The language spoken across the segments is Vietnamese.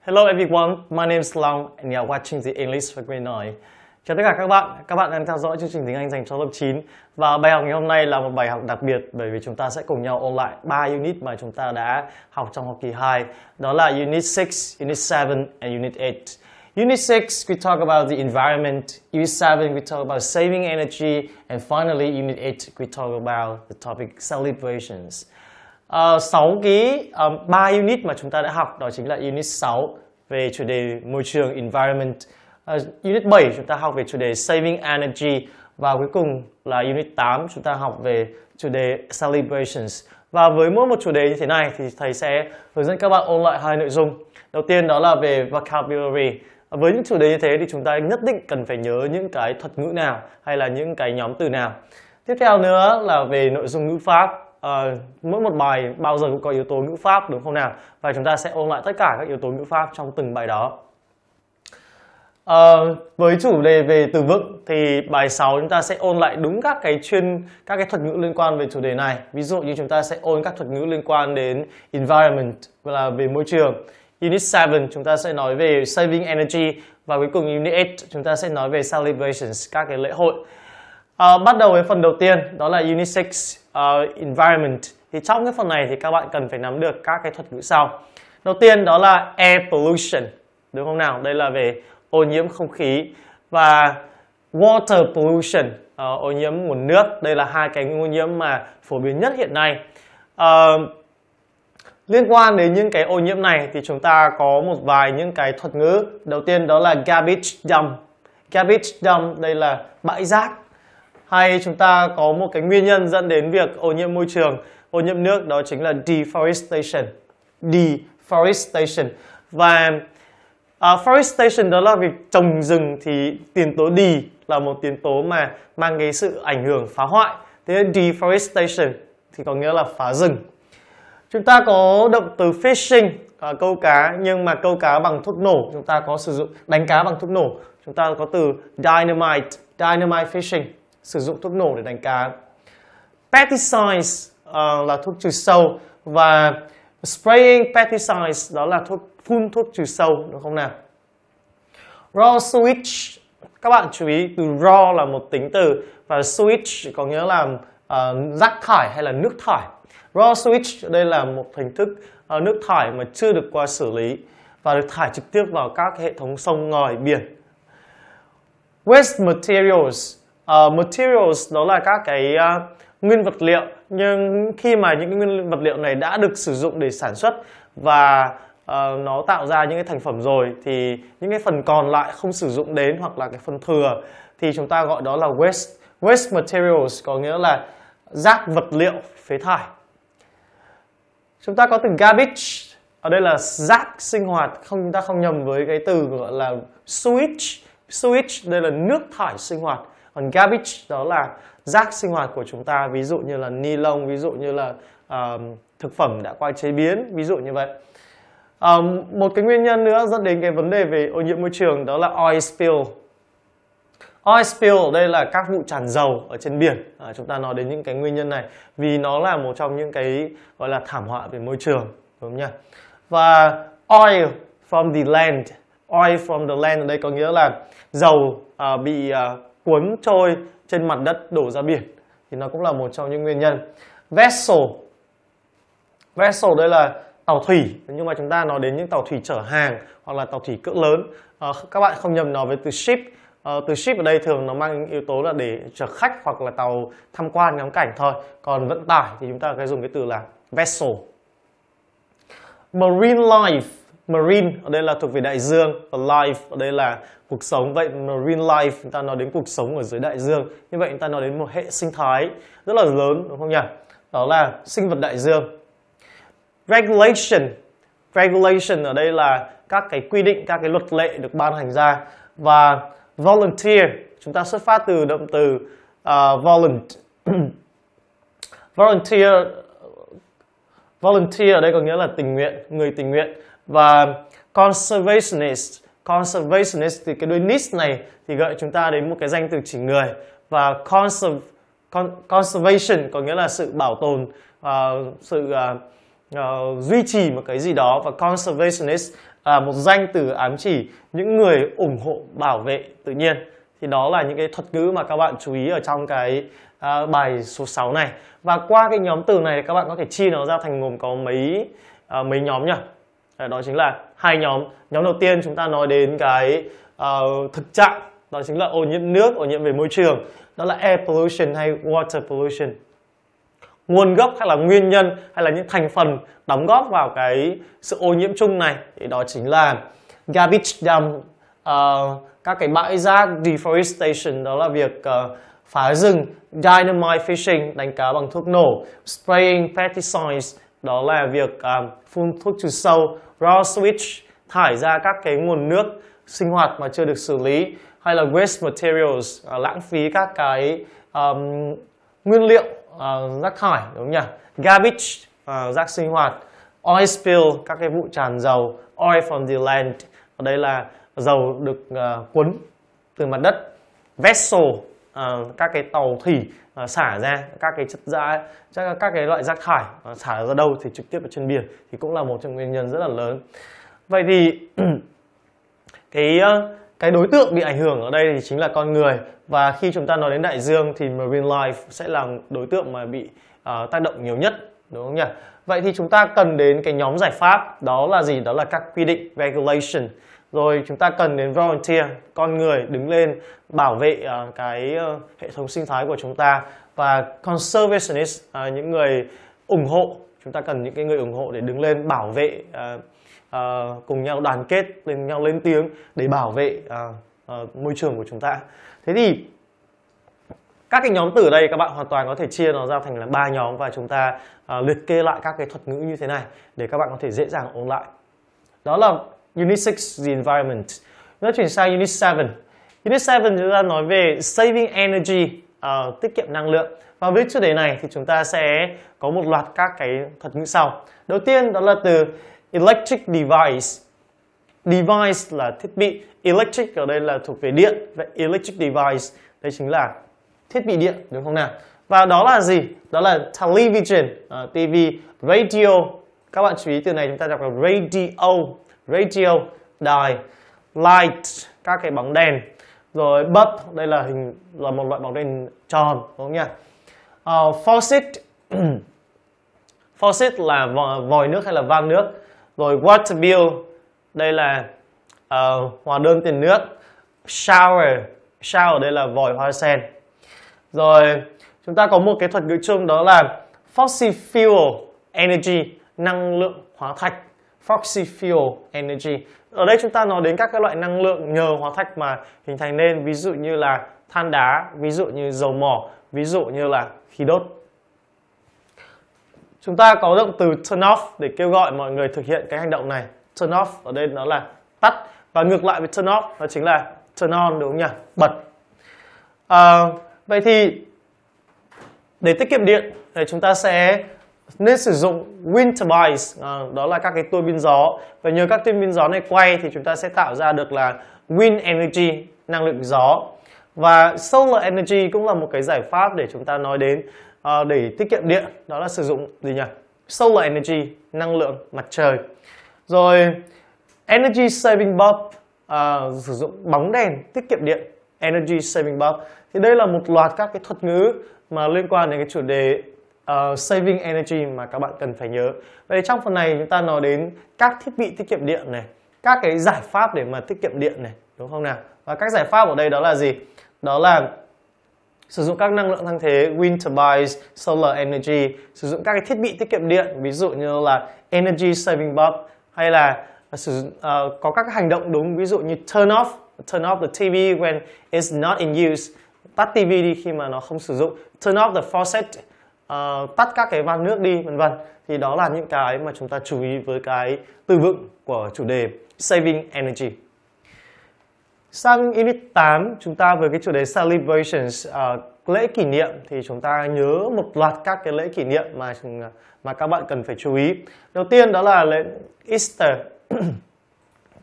Hello everyone, my name is Long and you are watching the English for Green Eye. Chào tất cả các bạn, các bạn đang theo dõi chương trình tiếng Anh dành cho lớp 9 Và bài học ngày hôm nay là một bài học đặc biệt bởi vì chúng ta sẽ cùng nhau ôn lại 3 unit mà chúng ta đã học trong học kỳ 2 Đó là Unit 6, Unit 7 and Unit 8 Unit 6 we talk about the environment, Unit 7 we talk about saving energy and finally Unit 8 we talk about the topic celebrations ờ, uh, 6 cái um, ờ, 3 unit mà chúng ta đã học đó chính là Unit 6 về chủ đề môi trường environment Uh, unit 7 chúng ta học về chủ đề Saving Energy và cuối cùng là unit 8 chúng ta học về chủ đề Celebrations. Và với mỗi một chủ đề như thế này thì thầy sẽ hướng dẫn các bạn ôn lại hai nội dung. Đầu tiên đó là về vocabulary. Với những chủ đề như thế thì chúng ta nhất định cần phải nhớ những cái thuật ngữ nào hay là những cái nhóm từ nào. Tiếp theo nữa là về nội dung ngữ pháp. À, mỗi một bài bao giờ cũng có yếu tố ngữ pháp đúng không nào? Và chúng ta sẽ ôn lại tất cả các yếu tố ngữ pháp trong từng bài đó. À, với chủ đề về từ vựng thì bài 6 chúng ta sẽ ôn lại đúng các cái chuyên các cái thuật ngữ liên quan về chủ đề này. Ví dụ như chúng ta sẽ ôn các thuật ngữ liên quan đến environment là về môi trường. Unit 7 chúng ta sẽ nói về saving energy và cuối cùng unit 8 chúng ta sẽ nói về celebrations các cái lễ hội. À, bắt đầu với phần đầu tiên đó là unit 6 uh, ờ, environment. Thì trong cái phần này thì các bạn cần phải nắm được các cái thuật ngữ sau. Đầu tiên đó là air pollution. Đúng không nào? Đây là về ô nhiễm không khí và water pollution ờ, ô nhiễm nguồn nước đây là hai cái ô nhiễm mà phổ biến nhất hiện nay uh, liên quan đến những cái ô nhiễm này thì chúng ta có một vài những cái thuật ngữ đầu tiên đó là garbage dump garbage dump đây là bãi rác hay chúng ta có một cái nguyên nhân dẫn đến việc ô nhiễm môi trường ô nhiễm nước đó chính là deforestation deforestation và À, ờ, forestation đó là việc trồng rừng thì tiền tố đi là một tiền tố mà mang cái sự ảnh hưởng phá hoại. Thế nên deforestation thì có nghĩa là phá rừng. Chúng ta có động từ fishing à, câu cá nhưng mà câu cá bằng thuốc nổ chúng ta có sử dụng đánh cá bằng thuốc nổ chúng ta có từ dynamite dynamite fishing sử dụng thuốc nổ để đánh cá pesticides uh, là thuốc trừ sâu và spraying pesticides đó là thuốc phun thuốc trừ sâu đúng không nào raw switch các bạn chú ý từ raw là một tính từ và switch có nghĩa là uh, rác thải hay là nước thải raw switch đây là một hình thức uh, nước thải mà chưa được qua xử lý và được thải trực tiếp vào các hệ thống sông ngòi biển waste materials uh, materials đó là các cái uh, nguyên vật liệu nhưng khi mà những cái nguyên vật liệu này đã được sử dụng để sản xuất và Ờ, nó tạo ra những cái thành phẩm rồi thì những cái phần còn lại không sử dụng đến hoặc là cái phần thừa thì chúng ta gọi đó là waste waste materials có nghĩa là rác vật liệu phế thải chúng ta có từ garbage ở đây là rác sinh hoạt không chúng ta không nhầm với cái từ gọi là sewage sewage đây là nước thải sinh hoạt còn garbage đó là rác sinh hoạt của chúng ta ví dụ như là ni lông ví dụ như là uh, thực phẩm đã qua chế biến ví dụ như vậy à, một cái nguyên nhân nữa dẫn đến cái vấn đề về ô nhiễm môi trường đó là oil spill Oil spill đây là các vụ tràn dầu ở trên biển à, Chúng ta nói đến những cái nguyên nhân này Vì nó là một trong những cái gọi là thảm họa về môi trường đúng không nhỉ? Và oil from the land Oil from the land ở đây có nghĩa là dầu à, bị à, cuốn trôi trên mặt đất đổ ra biển Thì nó cũng là một trong những nguyên nhân Vessel Vessel đây là tàu thủy nhưng mà chúng ta nói đến những tàu thủy chở hàng hoặc là tàu thủy cỡ lớn ờ, các bạn không nhầm nó với từ ship ờ, từ ship ở đây thường nó mang yếu tố là để chở khách hoặc là tàu tham quan ngắm cảnh thôi còn vận tải thì chúng ta sẽ dùng cái từ là vessel marine life marine ở đây là thuộc về đại dương và life ở đây là cuộc sống vậy marine life chúng ta nói đến cuộc sống ở dưới đại dương như vậy chúng ta nói đến một hệ sinh thái rất là lớn đúng không nhỉ đó là sinh vật đại dương regulation regulation ở đây là các cái quy định các cái luật lệ được ban hành ra và volunteer chúng ta xuất phát từ động từ uh, volunt volunteer volunteer ở đây có nghĩa là tình nguyện người tình nguyện và conservationist conservationist thì cái đuôi nist này thì gợi chúng ta đến một cái danh từ chỉ người và conserv con, conservation có nghĩa là sự bảo tồn uh, sự uh, uh, duy trì một cái gì đó và conservationist là một danh từ ám chỉ những người ủng hộ bảo vệ tự nhiên thì đó là những cái thuật ngữ mà các bạn chú ý ở trong cái uh, bài số 6 này và qua cái nhóm từ này thì các bạn có thể chia nó ra thành gồm có mấy uh, mấy nhóm nhỉ đó chính là hai nhóm nhóm đầu tiên chúng ta nói đến cái uh, thực trạng đó chính là ô nhiễm nước ô nhiễm về môi trường đó là air pollution hay water pollution nguồn gốc hay là nguyên nhân hay là những thành phần đóng góp vào cái sự ô nhiễm chung này thì đó chính là garbage dump uh, các cái bãi rác deforestation đó là việc uh, phá rừng dynamite fishing đánh cá bằng thuốc nổ spraying pesticides đó là việc uh, phun thuốc trừ sâu raw switch thải ra các cái nguồn nước sinh hoạt mà chưa được xử lý hay là waste materials uh, lãng phí các cái um, nguyên liệu uh, ờ, rác thải đúng nhỉ garbage uh, rác sinh hoạt oil spill các cái vụ tràn dầu oil from the land ở đây là dầu được uh, cuốn từ mặt đất vessel uh, các cái tàu thủy uh, xả ra các cái chất dã các, các cái loại rác thải uh, xả ra đâu thì trực tiếp ở trên biển thì cũng là một trong nguyên nhân rất là lớn vậy thì cái uh, cái đối tượng bị ảnh hưởng ở đây thì chính là con người và khi chúng ta nói đến đại dương thì marine life sẽ là đối tượng mà bị uh, tác động nhiều nhất đúng không nhỉ vậy thì chúng ta cần đến cái nhóm giải pháp đó là gì đó là các quy định regulation rồi chúng ta cần đến volunteer con người đứng lên bảo vệ uh, cái uh, hệ thống sinh thái của chúng ta và conservationist uh, những người ủng hộ chúng ta cần những cái người ủng hộ để đứng lên bảo vệ à, à, cùng nhau đoàn kết lên nhau lên tiếng để bảo vệ à, à, môi trường của chúng ta thế thì các cái nhóm từ đây các bạn hoàn toàn có thể chia nó ra thành là ba nhóm và chúng ta à, liệt kê lại các cái thuật ngữ như thế này để các bạn có thể dễ dàng ôn lại đó là unit the environment nó chuyển sang unit 7 unit 7 chúng ta nói về saving energy uh, tiết kiệm năng lượng và với chủ đề này thì chúng ta sẽ có một loạt các cái thuật ngữ sau. Đầu tiên đó là từ electric device. Device là thiết bị, electric ở đây là thuộc về điện vậy electric device đây chính là thiết bị điện đúng không nào? Và đó là gì? Đó là television, uh, à, TV, radio. Các bạn chú ý từ này chúng ta đọc là radio, radio, đài, light, các cái bóng đèn. Rồi bulb, đây là hình là một loại bóng đèn tròn đúng không nhỉ? uh, faucet faucet là vòi nước hay là vang nước rồi water bill đây là uh, hóa đơn tiền nước shower shower đây là vòi hoa sen rồi chúng ta có một cái thuật ngữ chung đó là fossil fuel energy năng lượng hóa thạch fossil fuel energy ở đây chúng ta nói đến các cái loại năng lượng nhờ hóa thạch mà hình thành nên ví dụ như là than đá ví dụ như dầu mỏ ví dụ như là khi đốt chúng ta có động từ turn off để kêu gọi mọi người thực hiện cái hành động này turn off ở đây nó là tắt và ngược lại với turn off nó chính là turn on đúng không nhỉ bật à, vậy thì để tiết kiệm điện thì chúng ta sẽ nên sử dụng wind turbines à, đó là các cái tua bin gió và nhờ các tua bin gió này quay thì chúng ta sẽ tạo ra được là wind energy năng lượng gió và solar energy cũng là một cái giải pháp để chúng ta nói đến uh, để tiết kiệm điện đó là sử dụng gì nhỉ solar energy năng lượng mặt trời rồi energy saving bulb uh, sử dụng bóng đèn tiết kiệm điện energy saving bulb thì đây là một loạt các cái thuật ngữ mà liên quan đến cái chủ đề uh, saving energy mà các bạn cần phải nhớ vậy trong phần này chúng ta nói đến các thiết bị tiết kiệm điện này các cái giải pháp để mà tiết kiệm điện này đúng không nào và các giải pháp ở đây đó là gì đó là sử dụng các năng lượng thăng thế wind turbines, solar energy, sử dụng các cái thiết bị tiết kiệm điện, ví dụ như là energy saving bulb hay là sử dụng uh, có các hành động đúng, ví dụ như turn off, turn off the TV when it's not in use, tắt TV đi khi mà nó không sử dụng, turn off the faucet, uh, tắt các cái van nước đi vân vân. Thì đó là những cái mà chúng ta chú ý với cái từ vựng của chủ đề saving energy. Sang unit 8, chúng ta với cái chủ đề celebrations, uh, lễ kỷ niệm thì chúng ta nhớ một loạt các cái lễ kỷ niệm mà mà các bạn cần phải chú ý. Đầu tiên đó là lễ Easter.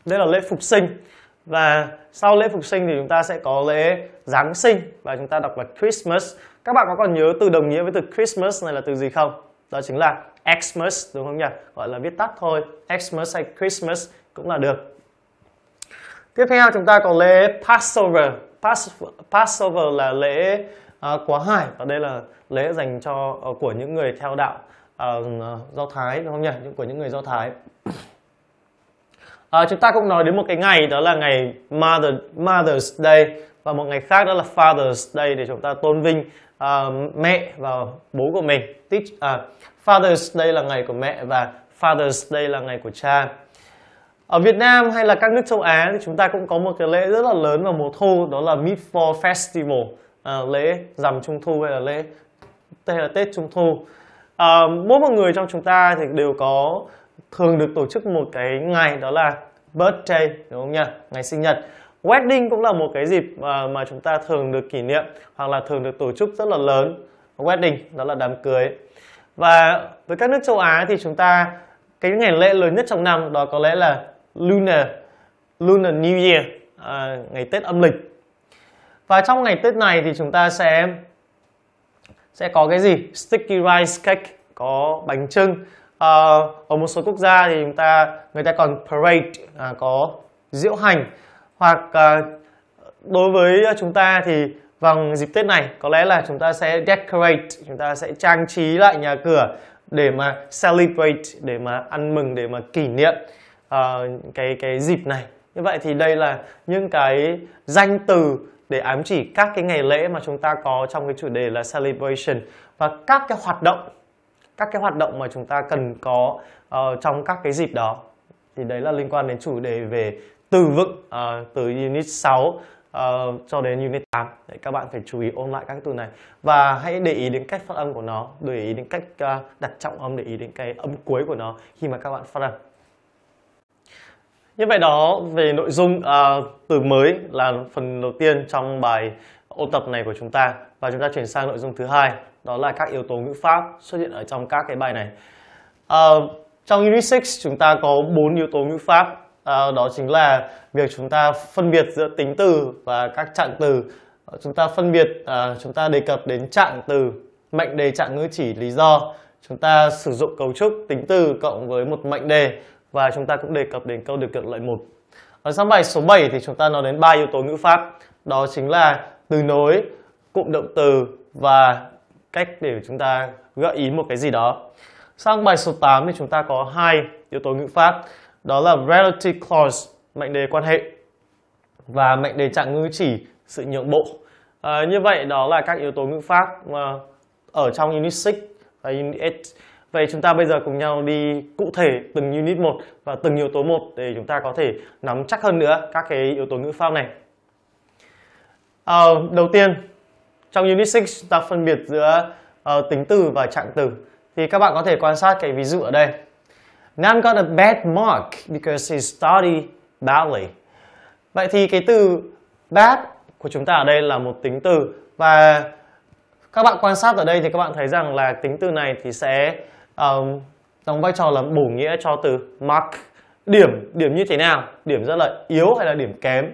Đây là lễ phục sinh. Và sau lễ phục sinh thì chúng ta sẽ có lễ Giáng sinh và chúng ta đọc là Christmas. Các bạn có còn nhớ từ đồng nghĩa với từ Christmas này là từ gì không? Đó chính là Xmas đúng không nhỉ? Gọi là viết tắt thôi. Xmas hay Christmas cũng là được. Tiếp theo chúng ta có lễ Passover. Pass, Passover là lễ uh, quá hải và đây là lễ dành cho uh, của những người theo đạo uh, Do Thái đúng không nhỉ? Những của những người Do Thái. Uh, chúng ta cũng nói đến một cái ngày đó là ngày Mother Mother's Day và một ngày khác đó là Father's Day để chúng ta tôn vinh uh, mẹ và bố của mình. Teach, uh, à, Father's Day là ngày của mẹ và Father's Day là ngày của cha ở Việt Nam hay là các nước châu Á thì chúng ta cũng có một cái lễ rất là lớn vào mùa thu đó là Mid Fall Festival à, lễ rằm trung thu hay là lễ hay là Tết trung thu à, mỗi một người trong chúng ta thì đều có thường được tổ chức một cái ngày đó là birthday đúng không nhỉ ngày sinh nhật wedding cũng là một cái dịp mà, mà chúng ta thường được kỷ niệm hoặc là thường được tổ chức rất là lớn wedding đó là đám cưới và với các nước châu Á thì chúng ta cái ngày lễ lớn nhất trong năm đó có lẽ là Lunar Lunar New Year à, ngày Tết âm lịch và trong ngày Tết này thì chúng ta sẽ sẽ có cái gì sticky rice cake có bánh trưng à, ở một số quốc gia thì chúng ta người ta còn parade à, có diễu hành hoặc à, đối với chúng ta thì vào dịp Tết này có lẽ là chúng ta sẽ decorate chúng ta sẽ trang trí lại nhà cửa để mà celebrate để mà ăn mừng để mà kỷ niệm uh, cái cái dịp này như vậy thì đây là những cái danh từ để ám chỉ các cái ngày lễ mà chúng ta có trong cái chủ đề là celebration và các cái hoạt động các cái hoạt động mà chúng ta cần có uh, trong các cái dịp đó thì đấy là liên quan đến chủ đề về từ vựng uh, từ unit 6 uh, cho đến unit 8 đấy, các bạn phải chú ý ôn lại các từ này và hãy để ý đến cách phát âm của nó để ý đến cách uh, đặt trọng âm để ý đến cái âm cuối của nó khi mà các bạn phát âm như vậy đó về nội dung à, từ mới là phần đầu tiên trong bài ôn tập này của chúng ta và chúng ta chuyển sang nội dung thứ hai đó là các yếu tố ngữ pháp xuất hiện ở trong các cái bài này. À, trong Unit 6 chúng ta có bốn yếu tố ngữ pháp à, đó chính là việc chúng ta phân biệt giữa tính từ và các trạng từ. Chúng ta phân biệt à, chúng ta đề cập đến trạng từ, mệnh đề trạng ngữ chỉ lý do. Chúng ta sử dụng cấu trúc tính từ cộng với một mệnh đề và chúng ta cũng đề cập đến câu điều kiện loại một ở sáng bài số 7 thì chúng ta nói đến ba yếu tố ngữ pháp đó chính là từ nối cụm động từ và cách để chúng ta gợi ý một cái gì đó sang bài số 8 thì chúng ta có hai yếu tố ngữ pháp đó là relative clause mệnh đề quan hệ và mệnh đề trạng ngữ chỉ sự nhượng bộ à, như vậy đó là các yếu tố ngữ pháp mà ờ, ở trong unit 6 và unit 8 Vậy chúng ta bây giờ cùng nhau đi cụ thể từng unit một và từng yếu tố một để chúng ta có thể nắm chắc hơn nữa các cái yếu tố ngữ pháp này. À, đầu tiên, trong unit 6 ta phân biệt giữa uh, tính từ và trạng từ. Thì các bạn có thể quan sát cái ví dụ ở đây. Nam got a bad mark because he studied badly. Vậy thì cái từ bad của chúng ta ở đây là một tính từ và các bạn quan sát ở đây thì các bạn thấy rằng là tính từ này thì sẽ uh, đóng vai trò là bổ nghĩa cho từ mark điểm điểm như thế nào điểm rất là yếu hay là điểm kém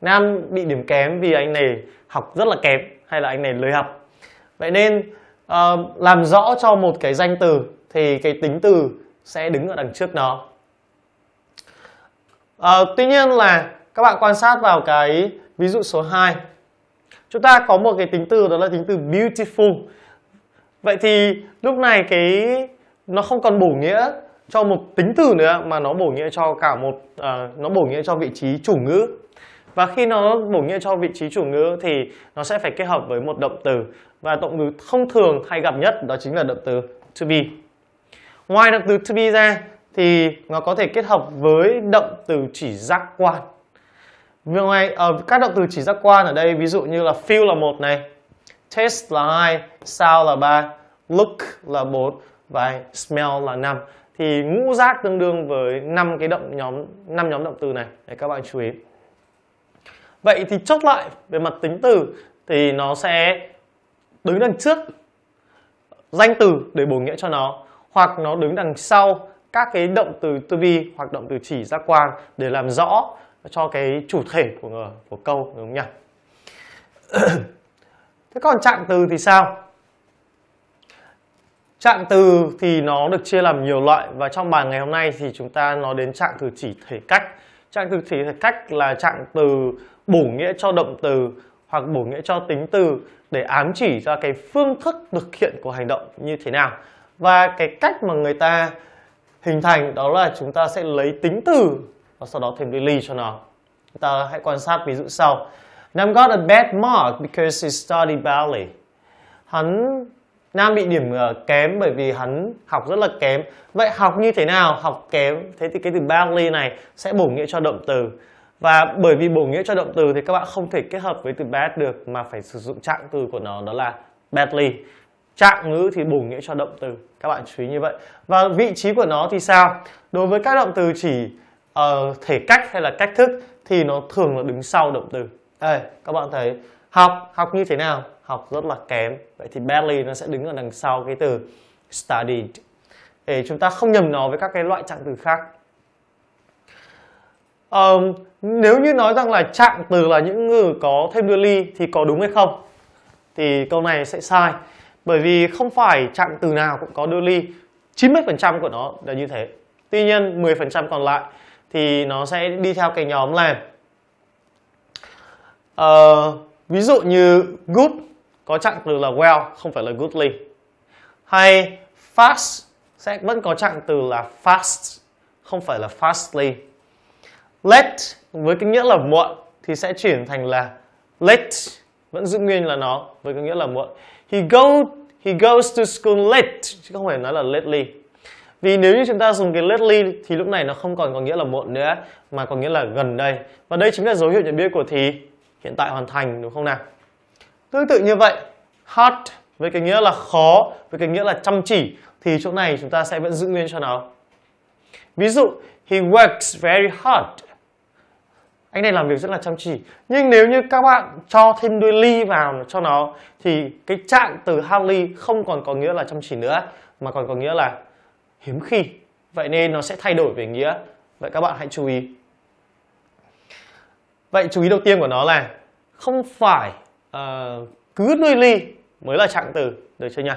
nam bị điểm kém vì anh này học rất là kém hay là anh này lười học vậy nên uh, làm rõ cho một cái danh từ thì cái tính từ sẽ đứng ở đằng trước nó uh, tuy nhiên là các bạn quan sát vào cái ví dụ số 2 chúng ta có một cái tính từ đó là tính từ beautiful vậy thì lúc này cái nó không còn bổ nghĩa cho một tính từ nữa mà nó bổ nghĩa cho cả một uh, nó bổ nghĩa cho vị trí chủ ngữ và khi nó bổ nghĩa cho vị trí chủ ngữ thì nó sẽ phải kết hợp với một động từ và động từ thông thường hay gặp nhất đó chính là động từ to be ngoài động từ to be ra thì nó có thể kết hợp với động từ chỉ giác quan Vì ngoài ở ờ, các động từ chỉ giác quan ở đây ví dụ như là feel là một này taste là hai sound là ba look là bốn và smell là năm thì ngũ giác tương đương với năm cái động nhóm năm nhóm động từ này để các bạn chú ý vậy thì chốt lại về mặt tính từ thì nó sẽ đứng đằng trước danh từ để bổ nghĩa cho nó hoặc nó đứng đằng sau các cái động từ tư vi hoặc động từ chỉ giác quan để làm rõ cho cái chủ thể của của câu đúng không nhỉ thế còn trạng từ thì sao Trạng từ thì nó được chia làm nhiều loại và trong bài ngày hôm nay thì chúng ta nói đến trạng từ chỉ thể cách. Trạng từ chỉ thể cách là trạng từ bổ nghĩa cho động từ hoặc bổ nghĩa cho tính từ để ám chỉ ra cái phương thức thực hiện của hành động như thế nào. Và cái cách mà người ta hình thành đó là chúng ta sẽ lấy tính từ và sau đó thêm cái ly cho nó. Chúng ta hãy quan sát ví dụ sau. Nam got a bad mark because he studied badly. Hắn Nam bị điểm ờ, kém bởi vì hắn học rất là kém. Vậy học như thế nào? Học kém. Thế thì cái từ badly này sẽ bổ nghĩa cho động từ. Và bởi vì bổ nghĩa cho động từ thì các bạn không thể kết hợp với từ bad được mà phải sử dụng trạng từ của nó đó là badly. Trạng ngữ thì bổ nghĩa cho động từ. Các bạn chú ý như vậy. Và vị trí của nó thì sao? Đối với các động từ chỉ uh, thể cách hay là cách thức thì nó thường là đứng sau động từ. Đây, các bạn thấy học học như thế nào? học rất là kém vậy thì badly nó sẽ đứng ở đằng sau cái từ studied để chúng ta không nhầm nó với các cái loại trạng từ khác um, nếu như nói rằng là trạng từ là những ngữ có thêm đưa ly thì có đúng hay không thì câu này sẽ sai bởi vì không phải trạng từ nào cũng có đưa ly 90% của nó là như thế tuy nhiên 10% còn lại thì nó sẽ đi theo cái nhóm là uh, ví dụ như good có chặn từ là well không phải là goodly hay fast sẽ vẫn có chặn từ là fast không phải là fastly late với cái nghĩa là muộn thì sẽ chuyển thành là late vẫn giữ nguyên là nó với cái nghĩa là muộn he go he goes to school late chứ không phải nói là lately vì nếu như chúng ta dùng cái lately thì lúc này nó không còn có nghĩa là muộn nữa mà có nghĩa là gần đây và đây chính là dấu hiệu nhận biết của thì hiện tại hoàn thành đúng không nào Tương tự như vậy, hard với cái nghĩa là khó, với cái nghĩa là chăm chỉ thì chỗ này chúng ta sẽ vẫn giữ nguyên cho nó. Ví dụ, he works very hard. Anh này làm việc rất là chăm chỉ. Nhưng nếu như các bạn cho thêm đuôi ly vào cho nó thì cái trạng từ hardly không còn có nghĩa là chăm chỉ nữa mà còn có nghĩa là hiếm khi. Vậy nên nó sẽ thay đổi về nghĩa. Vậy các bạn hãy chú ý. Vậy chú ý đầu tiên của nó là không phải Ờ, cứ nuôi ly mới là trạng từ được chưa nhỉ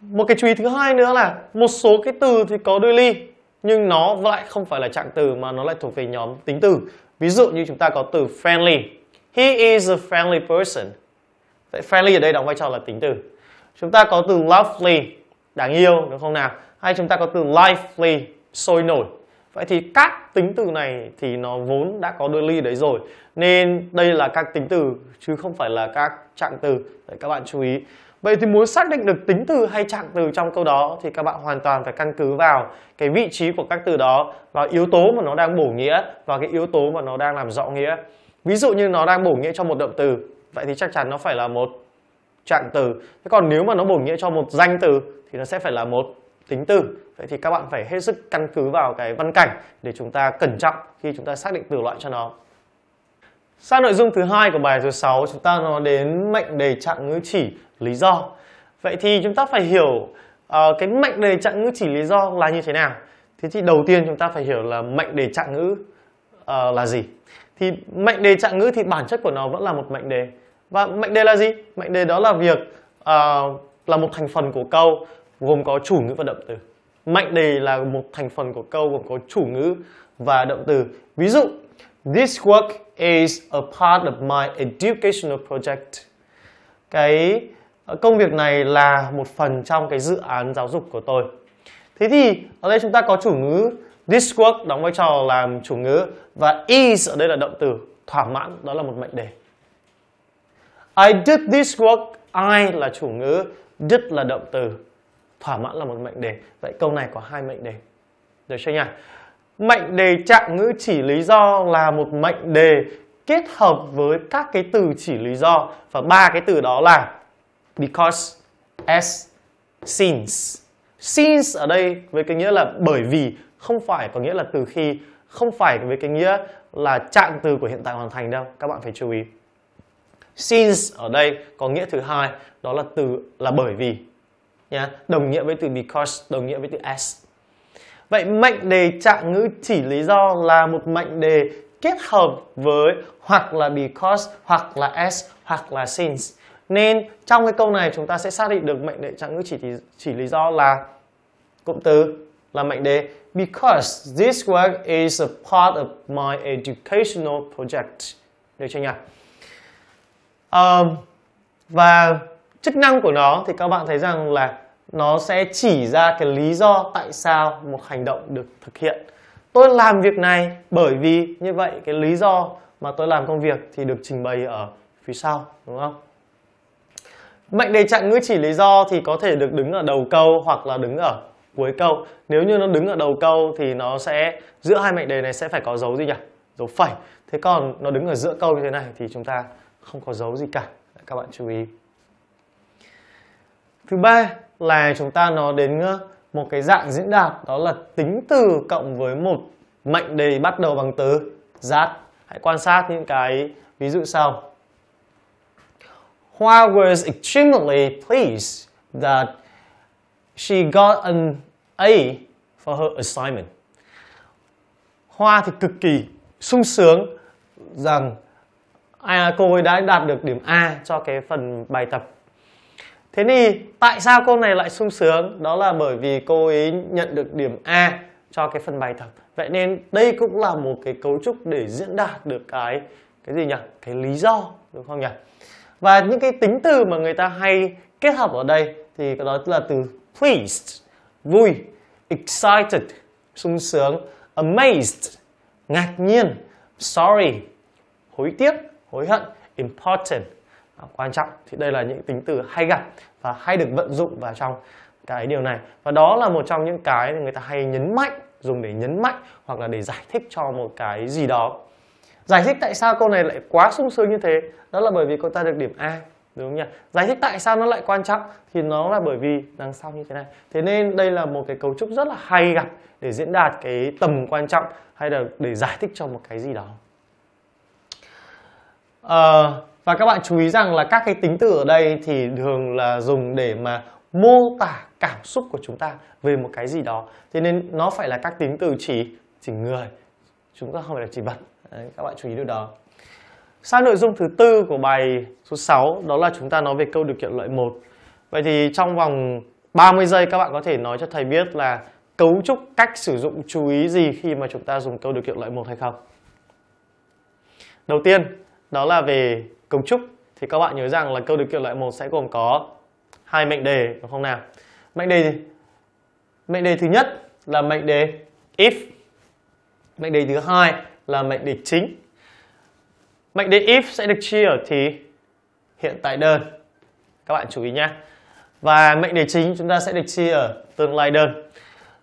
một cái chú ý thứ hai nữa là một số cái từ thì có đuôi ly nhưng nó lại không phải là trạng từ mà nó lại thuộc về nhóm tính từ ví dụ như chúng ta có từ friendly he is a friendly person vậy friendly ở đây đóng vai trò là tính từ chúng ta có từ lovely đáng yêu đúng không nào hay chúng ta có từ lively sôi nổi Vậy thì các tính từ này thì nó vốn đã có đôi ly đấy rồi Nên đây là các tính từ chứ không phải là các trạng từ Đấy các bạn chú ý Vậy thì muốn xác định được tính từ hay trạng từ trong câu đó thì các bạn hoàn toàn phải căn cứ vào cái vị trí của các từ đó và yếu tố mà nó đang bổ nghĩa và cái yếu tố mà nó đang làm rõ nghĩa. Ví dụ như nó đang bổ nghĩa cho một động từ, vậy thì chắc chắn nó phải là một trạng từ. Thế còn nếu mà nó bổ nghĩa cho một danh từ thì nó sẽ phải là một tính từ vậy thì các bạn phải hết sức căn cứ vào cái văn cảnh để chúng ta cẩn trọng khi chúng ta xác định từ loại cho nó sang nội dung thứ hai của bài thứ sáu chúng ta nói đến mệnh đề trạng ngữ chỉ lý do vậy thì chúng ta phải hiểu uh, cái mệnh đề trạng ngữ chỉ lý do là như thế nào thế thì đầu tiên chúng ta phải hiểu là mệnh đề trạng ngữ uh, là gì thì mệnh đề trạng ngữ thì bản chất của nó vẫn là một mệnh đề và mệnh đề là gì mệnh đề đó là việc uh, là một thành phần của câu gồm có chủ ngữ và động từ. Mạnh đề là một thành phần của câu gồm có chủ ngữ và động từ. Ví dụ, this work is a part of my educational project. Cái ờ, công việc này là một phần trong cái dự án giáo dục của tôi. Thế thì ở đây chúng ta có chủ ngữ this work đóng vai trò làm chủ ngữ và is ở đây là động từ thỏa mãn đó là một mệnh đề. I did this work I là chủ ngữ, did là động từ thỏa mãn là một mệnh đề vậy câu này có hai mệnh đề được chưa nhỉ mệnh đề trạng ngữ chỉ lý do là một mệnh đề kết hợp với các cái từ chỉ lý do và ba cái từ đó là because as since since ở đây với cái nghĩa là bởi vì không phải có nghĩa là từ khi không phải với cái nghĩa là trạng từ của hiện tại hoàn thành đâu các bạn phải chú ý since ở đây có nghĩa thứ hai đó là từ là bởi vì nhá, đồng nghĩa với từ because, đồng nghĩa với từ as. Vậy mệnh đề trạng ngữ chỉ lý do là một mệnh đề kết hợp với hoặc là because, hoặc là as, hoặc là since. Nên trong cái câu này chúng ta sẽ xác định được mệnh đề trạng ngữ chỉ chỉ lý do là cụm từ là mệnh đề because this work is a part of my educational project. Được chưa nhỉ? Um, và chức năng của nó thì các bạn thấy rằng là nó sẽ chỉ ra cái lý do tại sao một hành động được thực hiện tôi làm việc này bởi vì như vậy cái lý do mà tôi làm công việc thì được trình bày ở phía sau đúng không mệnh đề chặn ngữ chỉ lý do thì có thể được đứng ở đầu câu hoặc là đứng ở cuối câu nếu như nó đứng ở đầu câu thì nó sẽ giữa hai mệnh đề này sẽ phải có dấu gì nhỉ dấu phẩy thế còn nó đứng ở giữa câu như thế này thì chúng ta không có dấu gì cả các bạn chú ý thứ ba là chúng ta nói đến ờ, một cái dạng diễn đạt đó là tính từ cộng với một mệnh đề bắt đầu bằng từ that hãy quan sát những cái ví dụ sau Hoa was extremely pleased that she got an A for her assignment. Hoa thì cực kỳ sung sướng rằng à, cô ấy đã đạt được điểm A cho cái phần bài tập Thế thì tại sao cô này lại sung sướng? Đó là bởi vì cô ấy nhận được điểm A cho cái phần bài tập. Vậy nên đây cũng là một cái cấu trúc để diễn đạt được cái cái gì nhỉ? Cái lý do đúng không nhỉ? Và những cái tính từ mà người ta hay kết hợp ở đây thì đó là từ pleased, vui, excited, sung sướng, amazed, ngạc nhiên, sorry, hối tiếc, hối hận, important À, quan trọng thì đây là những tính từ hay gặp và hay được vận dụng vào trong cái điều này và đó là một trong những cái người ta hay nhấn mạnh dùng để nhấn mạnh hoặc là để giải thích cho một cái gì đó giải thích tại sao câu này lại quá sung sướng như thế đó là bởi vì cô ta được điểm a đúng không nhỉ giải thích tại sao nó lại quan trọng thì nó là bởi vì đằng sau như thế này thế nên đây là một cái cấu trúc rất là hay gặp để diễn đạt cái tầm quan trọng hay là để giải thích cho một cái gì đó à, và các bạn chú ý rằng là các cái tính từ ở đây thì thường là dùng để mà mô tả cảm xúc của chúng ta về một cái gì đó thế nên nó phải là các tính từ chỉ chỉ người chúng ta không phải là chỉ vật các bạn chú ý điều đó sang nội dung thứ tư của bài số 6 đó là chúng ta nói về câu điều kiện loại 1 vậy thì trong vòng 30 giây các bạn có thể nói cho thầy biết là cấu trúc cách sử dụng chú ý gì khi mà chúng ta dùng câu điều kiện loại 1 hay không đầu tiên đó là về cấu trúc thì các bạn nhớ rằng là câu điều kiện loại một sẽ gồm có hai mệnh đề đúng không nào? Mệnh đề gì? Mệnh đề thứ nhất là mệnh đề if. Mệnh đề thứ hai là mệnh đề chính. Mệnh đề if sẽ được chia ở thì hiện tại đơn. Các bạn chú ý nhé. Và mệnh đề chính chúng ta sẽ được chia ở tương lai đơn.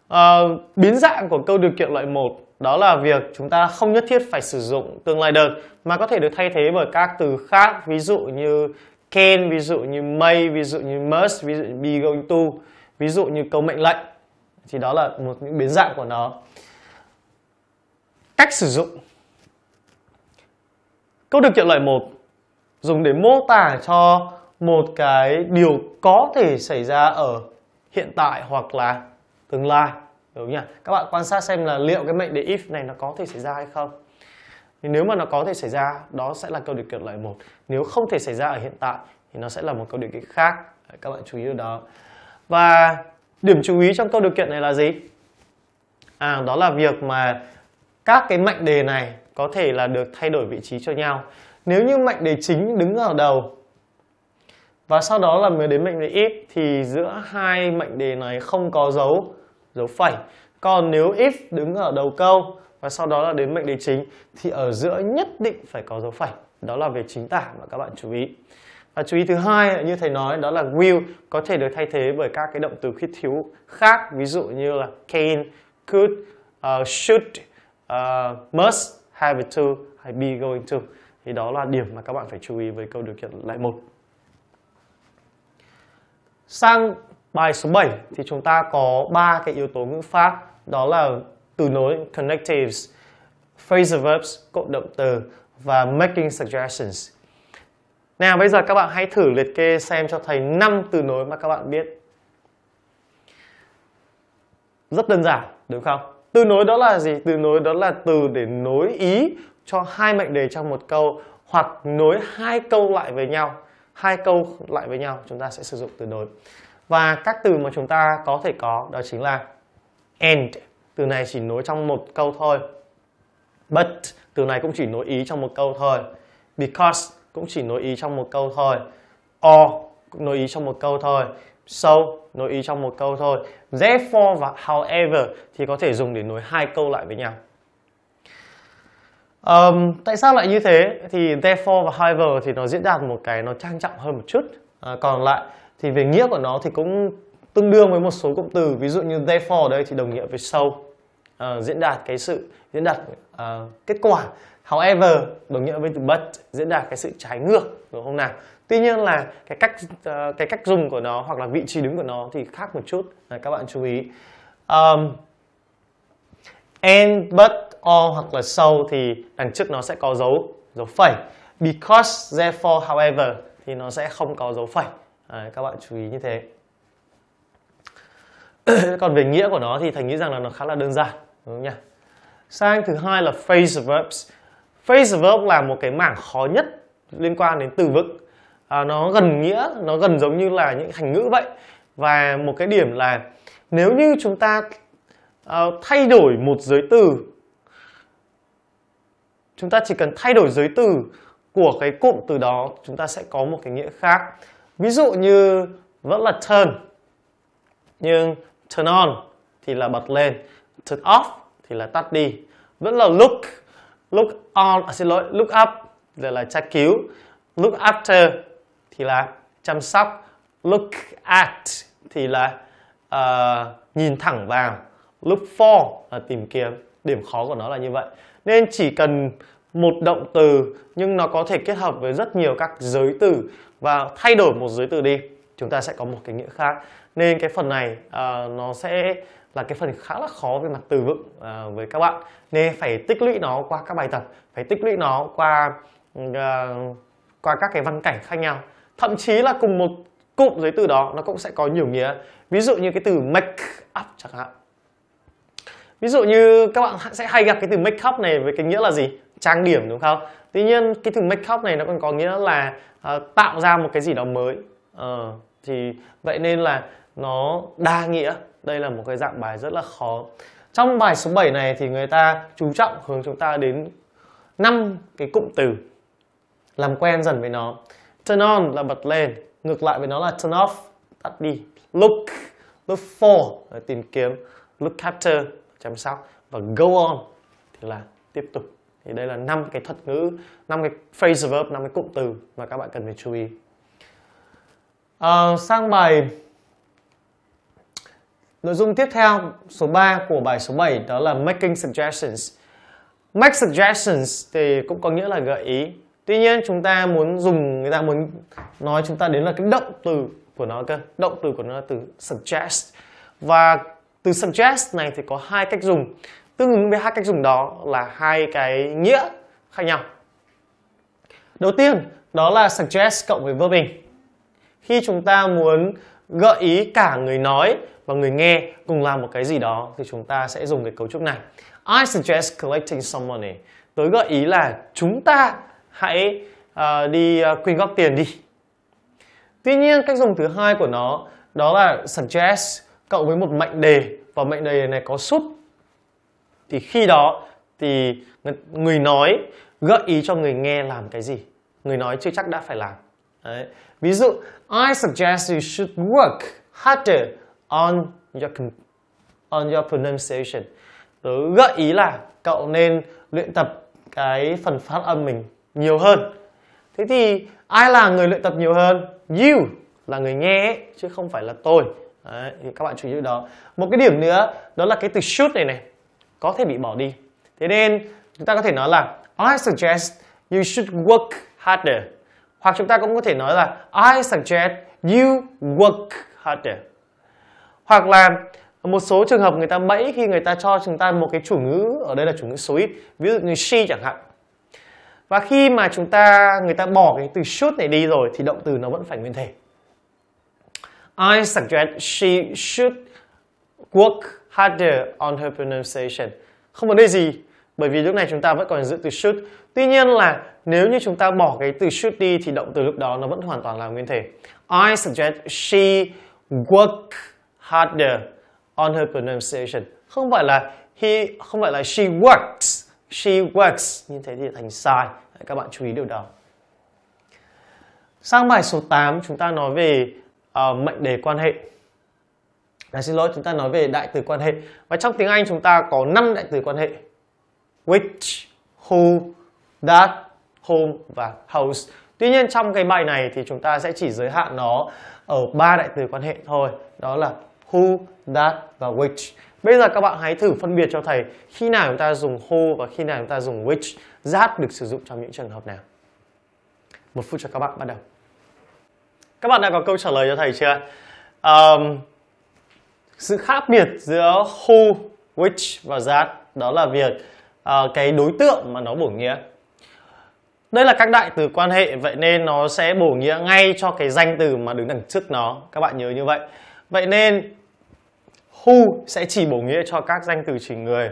À, biến dạng của câu điều kiện loại 1 đó là việc chúng ta không nhất thiết phải sử dụng tương lai đơn mà có thể được thay thế bởi các từ khác ví dụ như can ví dụ như may ví dụ như must ví dụ như be going to ví dụ như câu mệnh lệnh thì đó là một những biến dạng của nó cách sử dụng câu được kiện loại một dùng để mô tả cho một cái điều có thể xảy ra ở hiện tại hoặc là tương lai đúng nhỉ các bạn quan sát xem là liệu cái mệnh đề if này nó có thể xảy ra hay không thì nếu mà nó có thể xảy ra đó sẽ là câu điều kiện loại một nếu không thể xảy ra ở hiện tại thì nó sẽ là một câu điều kiện khác các bạn chú ý được đó và điểm chú ý trong câu điều kiện này là gì à đó là việc mà các cái mệnh đề này có thể là được thay đổi vị trí cho nhau nếu như mệnh đề chính đứng ở đầu và sau đó là mới đến mệnh đề if thì giữa hai mệnh đề này không có dấu dấu phẩy còn nếu if đứng ở đầu câu và sau đó là đến mệnh đề chính thì ở giữa nhất định phải có dấu phẩy đó là về chính tả mà các bạn chú ý và chú ý thứ hai như thầy nói đó là will có thể được thay thế bởi các cái động từ khuyết thiếu khác ví dụ như là can could uh, should uh, must have to hay be going to thì đó là điểm mà các bạn phải chú ý với câu điều kiện lại một sang Bài số 7 thì chúng ta có ba cái yếu tố ngữ pháp đó là từ nối connectives, phrasal verbs, cộng động từ và making suggestions. Nào bây giờ các bạn hãy thử liệt kê xem cho thầy 5 từ nối mà các bạn biết. Rất đơn giản, đúng không? Từ nối đó là gì? Từ nối đó là từ để nối ý cho hai mệnh đề trong một câu hoặc nối hai câu lại với nhau. Hai câu lại với nhau chúng ta sẽ sử dụng từ nối và các từ mà chúng ta có thể có đó chính là and từ này chỉ nối trong một câu thôi but từ này cũng chỉ nối ý trong một câu thôi because cũng chỉ nối ý trong một câu thôi or cũng nối ý trong một câu thôi so nối ý trong một câu thôi therefore và however thì có thể dùng để nối hai câu lại với nhau um, tại sao lại như thế thì therefore và however thì nó diễn đạt một cái nó trang trọng hơn một chút à, còn lại thì về nghĩa của nó thì cũng tương đương với một số cụm từ ví dụ như therefore đây thì đồng nghĩa với sau uh, diễn đạt cái sự diễn đạt uh, kết quả however đồng nghĩa với từ but diễn đạt cái sự trái ngược đúng không nào tuy nhiên là cái cách uh, cái cách dùng của nó hoặc là vị trí đứng của nó thì khác một chút là các bạn chú ý um, and but or hoặc là sau thì đằng trước nó sẽ có dấu dấu phẩy because therefore however thì nó sẽ không có dấu phẩy Đấy, các bạn chú ý như thế còn về nghĩa của nó thì thành nghĩ rằng là nó khá là đơn giản đúng không nhỉ sang thứ hai là phrase verbs phrase verb là một cái mảng khó nhất liên quan đến từ vựng à, nó gần nghĩa nó gần giống như là những thành ngữ vậy và một cái điểm là nếu như chúng ta uh, thay đổi một giới từ chúng ta chỉ cần thay đổi giới từ của cái cụm từ đó chúng ta sẽ có một cái nghĩa khác ví dụ như vẫn là turn nhưng turn on thì là bật lên turn off thì là tắt đi vẫn là look look on à, xin lỗi look up là là tra cứu look after thì là chăm sóc look at thì là uh, nhìn thẳng vào look for là tìm kiếm điểm khó của nó là như vậy nên chỉ cần một động từ nhưng nó có thể kết hợp với rất nhiều các giới từ và thay đổi một giới từ đi chúng ta sẽ có một cái nghĩa khác nên cái phần này uh, nó sẽ là cái phần khá là khó về mặt từ vựng uh, với các bạn nên phải tích lũy nó qua các bài tập phải tích lũy nó qua uh, qua các cái văn cảnh khác nhau thậm chí là cùng một cụm giới từ đó nó cũng sẽ có nhiều nghĩa ví dụ như cái từ make up chẳng hạn ví dụ như các bạn sẽ hay gặp cái từ make up này với cái nghĩa là gì trang điểm đúng không tuy nhiên cái từ make up này nó còn có nghĩa là uh, tạo ra một cái gì đó mới uh, thì vậy nên là nó đa nghĩa đây là một cái dạng bài rất là khó trong bài số 7 này thì người ta chú trọng hướng chúng ta đến năm cái cụm từ làm quen dần với nó turn on là bật lên ngược lại với nó là turn off tắt đi look look for là tìm kiếm look after chăm sóc và go on thì là tiếp tục thì đây là năm cái thuật ngữ năm cái phrasal verb năm cái cụm từ mà các bạn cần phải chú ý à, sang bài nội dung tiếp theo số 3 của bài số 7 đó là making suggestions make suggestions thì cũng có nghĩa là gợi ý tuy nhiên chúng ta muốn dùng người ta muốn nói chúng ta đến là cái động từ của nó cơ động từ của nó là từ suggest và từ suggest này thì có hai cách dùng tương ứng với hai cách dùng đó là hai cái nghĩa khác nhau đầu tiên đó là suggest cộng với verb in khi chúng ta muốn gợi ý cả người nói và người nghe cùng làm một cái gì đó thì chúng ta sẽ dùng cái cấu trúc này I suggest collecting some money Tới gợi ý là chúng ta hãy uh, đi uh, quyên góp tiền đi tuy nhiên cách dùng thứ hai của nó đó là suggest cộng với một mệnh đề và mệnh đề này có sút thì khi đó thì người nói gợi ý cho người nghe làm cái gì người nói chưa chắc đã phải làm Đấy. ví dụ I suggest you should work harder on your on your pronunciation Rồi gợi ý là cậu nên luyện tập cái phần phát âm mình nhiều hơn thế thì ai là người luyện tập nhiều hơn you là người nghe chứ không phải là tôi Đấy, thì các bạn chú ý đó một cái điểm nữa đó là cái từ should này này có thể bị bỏ đi. Thế nên chúng ta có thể nói là I suggest you should work harder. Hoặc chúng ta cũng có thể nói là I suggest you work harder. Hoặc là một số trường hợp người ta bẫy khi người ta cho chúng ta một cái chủ ngữ ở đây là chủ ngữ số ít ví dụ như she chẳng hạn và khi mà chúng ta người ta bỏ cái từ should này đi rồi thì động từ nó vẫn phải nguyên thể I suggest she should work harder on her pronunciation. Không vấn đề gì, bởi vì lúc này chúng ta vẫn còn giữ từ should. Tuy nhiên là nếu như chúng ta bỏ cái từ should đi thì động từ lúc đó nó vẫn hoàn toàn là nguyên thể. I suggest she work harder on her pronunciation. Không phải là he, không phải là she works, she works. Như thế thì thành sai. Các bạn chú ý điều đó. Sang bài số 8 chúng ta nói về uh, mệnh đề quan hệ à, xin lỗi chúng ta nói về đại từ quan hệ và trong tiếng Anh chúng ta có 5 đại từ quan hệ which who that home và house Tuy nhiên trong cái bài này thì chúng ta sẽ chỉ giới hạn nó ở ba đại từ quan hệ thôi đó là who that và which Bây giờ các bạn hãy thử phân biệt cho thầy khi nào chúng ta dùng who và khi nào chúng ta dùng which that được sử dụng trong những trường hợp nào. Một phút cho các bạn bắt đầu. Các bạn đã có câu trả lời cho thầy chưa? Um, sự khác biệt giữa who, which và that đó là việc uh, cái đối tượng mà nó bổ nghĩa. Đây là các đại từ quan hệ vậy nên nó sẽ bổ nghĩa ngay cho cái danh từ mà đứng đằng trước nó. Các bạn nhớ như vậy. Vậy nên who sẽ chỉ bổ nghĩa cho các danh từ chỉ người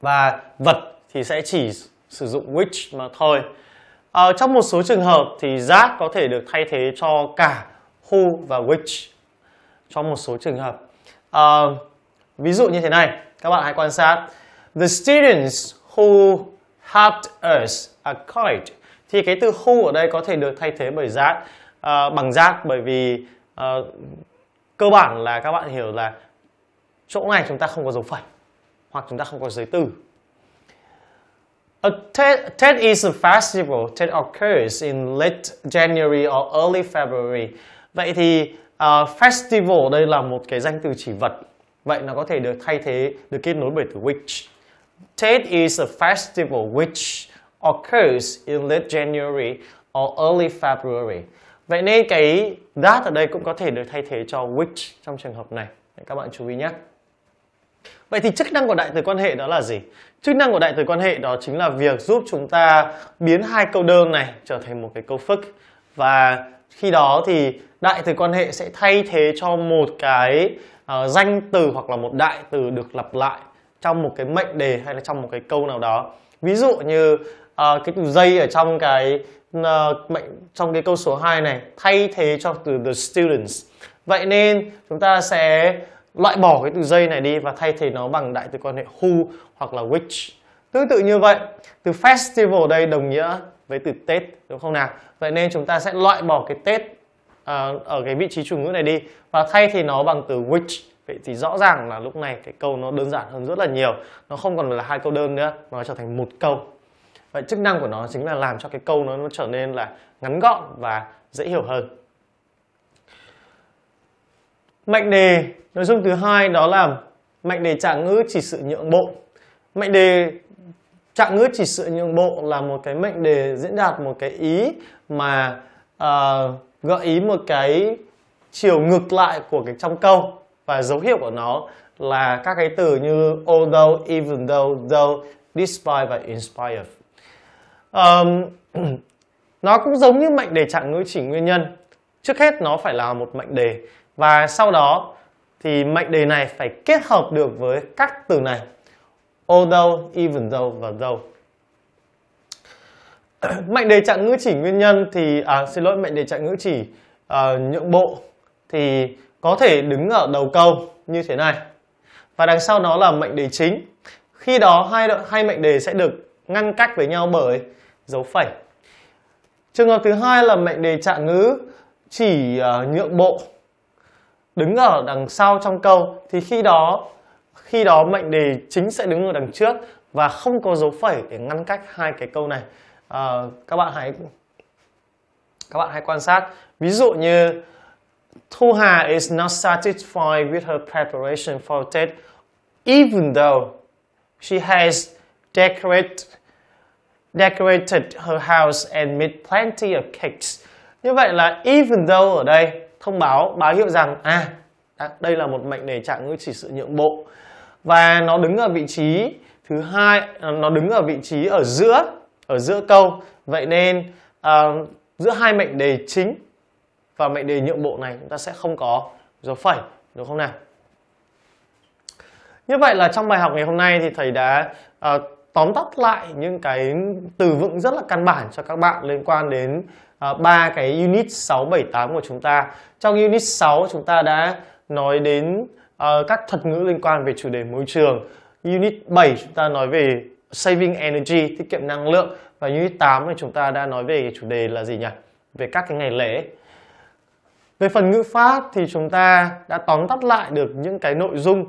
và vật thì sẽ chỉ sử dụng which mà thôi. À, trong một số trường hợp thì that có thể được thay thế cho cả who và which cho một số trường hợp. Uh, ví dụ như thế này, các bạn hãy quan sát. The students who helped us are kind. Thì cái từ who ở đây có thể được thay thế bởi that uh, à, bằng that bởi vì uh, cơ bản là các bạn hiểu là chỗ này chúng ta không có dấu phẩy hoặc chúng ta không có giới từ. A TED, TED is a festival. TED occurs in late January or early February. Vậy thì Uh, festival đây là một cái danh từ chỉ vật. Vậy nó có thể được thay thế, được kết nối bởi từ which. Tết is a festival which occurs in late January or early February. Vậy nên cái that ở đây cũng có thể được thay thế cho which trong trường hợp này. Các bạn chú ý nhé. Vậy thì chức năng của đại từ quan hệ đó là gì? Chức năng của đại từ quan hệ đó chính là việc giúp chúng ta biến hai câu đơn này trở thành một cái câu phức và khi đó thì đại từ quan hệ sẽ thay thế cho một cái uh, danh từ hoặc là một đại từ được lặp lại trong một cái mệnh đề hay là trong một cái câu nào đó ví dụ như uh, cái từ dây ở trong cái uh, mệnh trong cái câu số 2 này thay thế cho từ the students vậy nên chúng ta sẽ loại bỏ cái từ dây này đi và thay thế nó bằng đại từ quan hệ who hoặc là which tương tự như vậy từ festival đây đồng nghĩa với từ Tết đúng không nào? Vậy nên chúng ta sẽ loại bỏ cái Tết uh, ở cái vị trí chủ ngữ này đi và thay thì nó bằng từ which. Vậy thì rõ ràng là lúc này cái câu nó đơn giản hơn rất là nhiều. Nó không còn là hai câu đơn nữa mà nó trở thành một câu. Vậy chức năng của nó chính là làm cho cái câu nó, nó trở nên là ngắn gọn và dễ hiểu hơn. Mệnh đề nội dung thứ hai đó là mệnh đề trạng ngữ chỉ sự nhượng bộ. Mệnh đề trạng ngữ chỉ sự nhượng bộ là một cái mệnh đề diễn đạt một cái ý mà uh, gợi ý một cái chiều ngược lại của cái trong câu và dấu hiệu của nó là các cái từ như although, even though, though, despite và inspired Um, nó cũng giống như mệnh đề trạng ngữ chỉ nguyên nhân. Trước hết nó phải là một mệnh đề và sau đó thì mệnh đề này phải kết hợp được với các từ này although, even though và though. Mệnh đề trạng ngữ chỉ nguyên nhân thì à xin lỗi mệnh đề trạng ngữ chỉ à, nhượng bộ thì có thể đứng ở đầu câu như thế này. Và đằng sau nó là mệnh đề chính. Khi đó hai hai mệnh đề sẽ được ngăn cách với nhau bởi dấu phẩy. Trường hợp thứ hai là mệnh đề trạng ngữ chỉ uh, nhượng bộ đứng ở đằng sau trong câu thì khi đó khi đó mệnh đề chính sẽ đứng ở đằng trước và không có dấu phẩy để ngăn cách hai cái câu này. À, các bạn hãy các bạn hãy quan sát. Ví dụ như Thu Hà is not satisfied with her preparation for Tết even though she has decorated decorated her house and made plenty of cakes. Như vậy là even though ở đây thông báo báo hiệu rằng à đây là một mệnh đề trạng ngữ chỉ sự nhượng bộ và nó đứng ở vị trí thứ hai à, nó đứng ở vị trí ở giữa ở giữa câu vậy nên uh, giữa hai mệnh đề chính và mệnh đề nhượng bộ này chúng ta sẽ không có dấu phẩy đúng không nào như vậy là trong bài học ngày hôm nay thì thầy đã uh, tóm tắt lại những cái từ vựng rất là căn bản cho các bạn liên quan đến ba uh, cái unit 6 7 8 của chúng ta. Trong unit 6 chúng ta đã nói đến Ờ, các thuật ngữ liên quan về chủ đề môi trường. Unit 7 chúng ta nói về saving energy, tiết kiệm năng lượng và unit 8 thì chúng ta đã nói về chủ đề là gì nhỉ? Về các cái ngày lễ. Về phần ngữ pháp thì chúng ta đã tóm tắt lại được những cái nội dung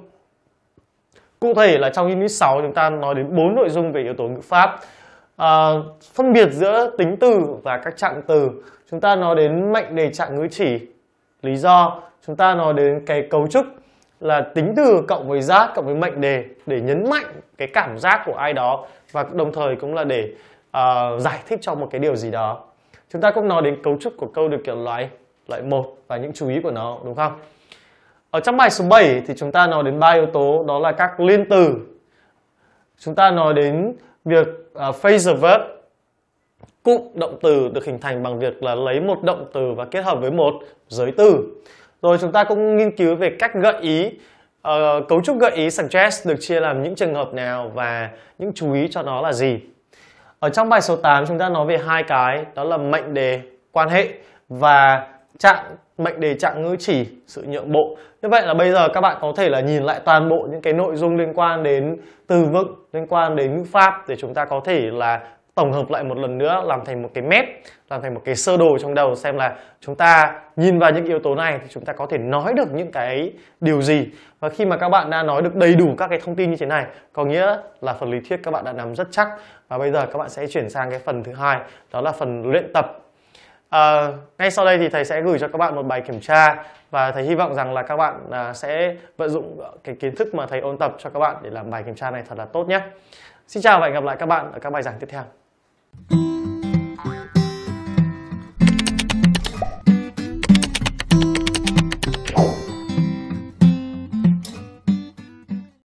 Cụ thể là trong unit 6 chúng ta nói đến bốn nội dung về yếu tố ngữ pháp à, Phân biệt giữa tính từ và các trạng từ Chúng ta nói đến mệnh đề trạng ngữ chỉ Lý do chúng ta nói đến cái cấu trúc là tính từ cộng với giác cộng với mệnh đề để nhấn mạnh cái cảm giác của ai đó và đồng thời cũng là để uh, giải thích cho một cái điều gì đó chúng ta cũng nói đến cấu trúc của câu được kiểu loại loại một và những chú ý của nó đúng không ở trong bài số 7 thì chúng ta nói đến ba yếu tố đó là các liên từ chúng ta nói đến việc uh, ờ, phrasal verb cụm động từ được hình thành bằng việc là lấy một động từ và kết hợp với một giới từ rồi chúng ta cũng nghiên cứu về cách gợi ý uh, cấu trúc gợi ý suggest được chia làm những trường hợp nào và những chú ý cho nó là gì. Ở trong bài số 8 chúng ta nói về hai cái đó là mệnh đề quan hệ và trạng mệnh đề trạng ngữ chỉ sự nhượng bộ như vậy là bây giờ các bạn có thể là nhìn lại toàn bộ những cái nội dung liên quan đến từ vựng liên quan đến ngữ pháp để chúng ta có thể là tổng hợp lại một lần nữa làm thành một cái map làm thành một cái sơ đồ trong đầu xem là chúng ta nhìn vào những yếu tố này thì chúng ta có thể nói được những cái điều gì và khi mà các bạn đã nói được đầy đủ các cái thông tin như thế này có nghĩa là phần lý thuyết các bạn đã nắm rất chắc và bây giờ các bạn sẽ chuyển sang cái phần thứ hai đó là phần luyện tập À, ngay sau đây thì thầy sẽ gửi cho các bạn một bài kiểm tra và thầy hy vọng rằng là các bạn à, sẽ vận dụng cái kiến thức mà thầy ôn tập cho các bạn để làm bài kiểm tra này thật là tốt nhé. Xin chào và hẹn gặp lại các bạn ở các bài giảng tiếp theo. Mm-hmm.